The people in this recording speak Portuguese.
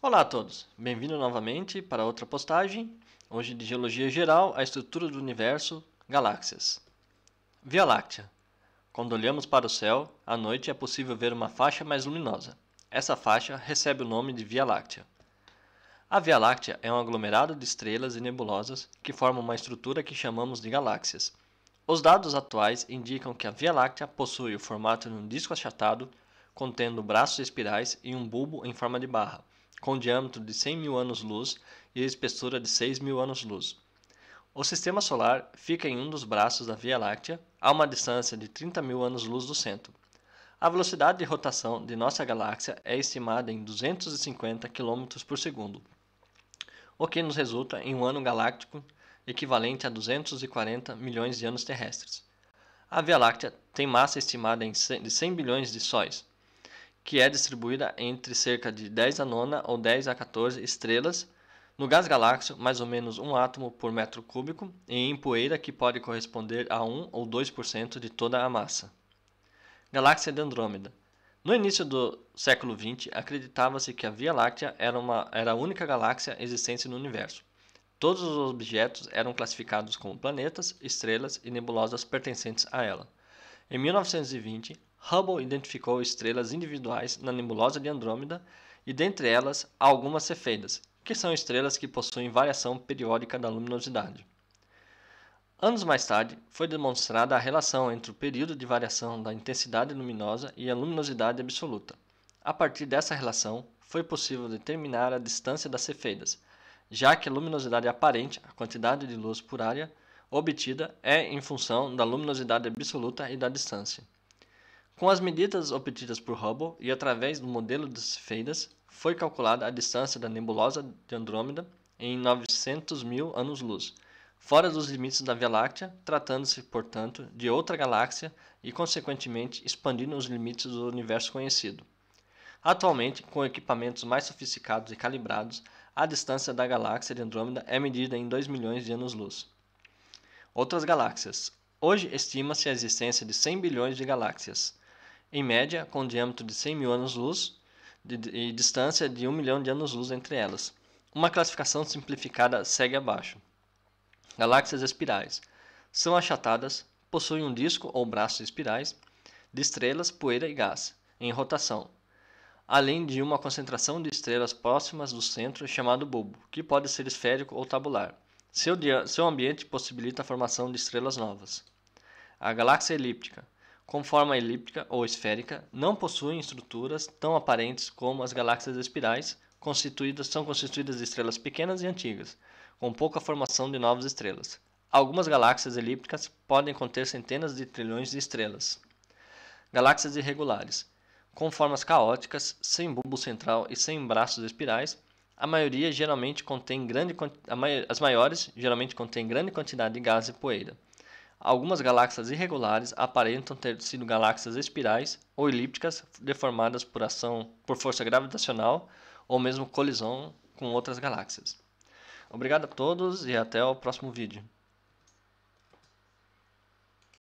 Olá a todos, bem-vindo novamente para outra postagem, hoje de Geologia Geral, a estrutura do Universo, Galáxias. Via Láctea. Quando olhamos para o céu, à noite é possível ver uma faixa mais luminosa. Essa faixa recebe o nome de Via Láctea. A Via Láctea é um aglomerado de estrelas e nebulosas que formam uma estrutura que chamamos de galáxias. Os dados atuais indicam que a Via Láctea possui o formato de um disco achatado, contendo braços espirais e um bulbo em forma de barra com diâmetro de 100 mil anos-luz e espessura de 6 mil anos-luz. O Sistema Solar fica em um dos braços da Via Láctea, a uma distância de 30 mil anos-luz do centro. A velocidade de rotação de nossa galáxia é estimada em 250 km por segundo, o que nos resulta em um ano galáctico equivalente a 240 milhões de anos terrestres. A Via Láctea tem massa estimada de 100 bilhões de sóis, que é distribuída entre cerca de 10 a 9 ou 10 a 14 estrelas no gás galáxio, mais ou menos um átomo por metro cúbico, e em poeira, que pode corresponder a 1 ou 2% de toda a massa. Galáxia de Andrômeda. No início do século XX, acreditava-se que a Via Láctea era, uma, era a única galáxia existente no universo. Todos os objetos eram classificados como planetas, estrelas e nebulosas pertencentes a ela. Em 1920, Hubble identificou estrelas individuais na nebulosa de Andrômeda e, dentre elas, algumas cefeidas, que são estrelas que possuem variação periódica da luminosidade. Anos mais tarde, foi demonstrada a relação entre o período de variação da intensidade luminosa e a luminosidade absoluta. A partir dessa relação, foi possível determinar a distância das cefeidas, já que a luminosidade aparente, a quantidade de luz por área obtida, é em função da luminosidade absoluta e da distância. Com as medidas obtidas por Hubble e através do modelo de Cepheidas, foi calculada a distância da nebulosa de Andrômeda em 900 mil anos-luz, fora dos limites da Via Láctea, tratando-se, portanto, de outra galáxia e, consequentemente, expandindo os limites do universo conhecido. Atualmente, com equipamentos mais sofisticados e calibrados, a distância da galáxia de Andrômeda é medida em 2 milhões de anos-luz. Outras galáxias. Hoje estima-se a existência de 100 bilhões de galáxias em média, com um diâmetro de 100 mil anos-luz e distância de 1 milhão de anos-luz entre elas. Uma classificação simplificada segue abaixo. Galáxias espirais. São achatadas, possuem um disco ou braço espirais de estrelas, poeira e gás, em rotação, além de uma concentração de estrelas próximas do centro chamado bulbo, que pode ser esférico ou tabular. Seu, seu ambiente possibilita a formação de estrelas novas. A galáxia elíptica com forma elíptica ou esférica, não possuem estruturas tão aparentes como as galáxias espirais, constituídas são constituídas de estrelas pequenas e antigas, com pouca formação de novas estrelas. Algumas galáxias elípticas podem conter centenas de trilhões de estrelas. Galáxias irregulares, com formas caóticas, sem bulbo central e sem braços espirais, a maioria geralmente contém grande as maiores geralmente contém grande quantidade de gás e poeira. Algumas galáxias irregulares aparentam ter sido galáxias espirais ou elípticas deformadas por ação por força gravitacional ou mesmo colisão com outras galáxias. Obrigado a todos e até o próximo vídeo.